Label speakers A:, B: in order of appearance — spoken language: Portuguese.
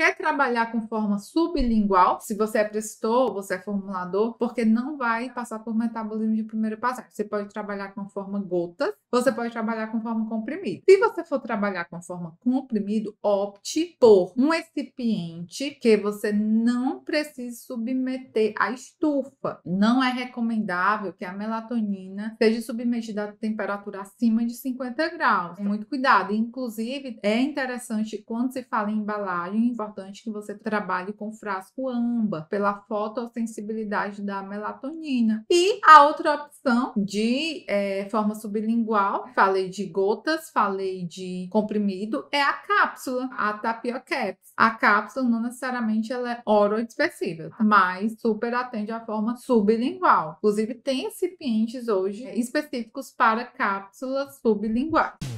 A: Quer trabalhar com forma sublingual? Se você é prestor, você é formulador, porque não vai passar por metabolismo de primeiro passo. Você pode trabalhar com forma gotas, você pode trabalhar com forma comprimida. Se você for trabalhar com forma comprimido, opte por um recipiente que você não precise submeter à estufa. Não é recomendável que a melatonina seja submetida a temperatura acima de 50 graus. Muito cuidado. Inclusive, é interessante quando se fala em embalagem, em importante que você trabalhe com frasco âmbar, pela fotossensibilidade da melatonina. E a outra opção de é, forma sublingual, falei de gotas, falei de comprimido, é a cápsula, a tapiocaps. A cápsula não necessariamente ela é oroexpressiva, mas super atende à forma sublingual. Inclusive, tem recipientes hoje específicos para cápsulas sublinguais.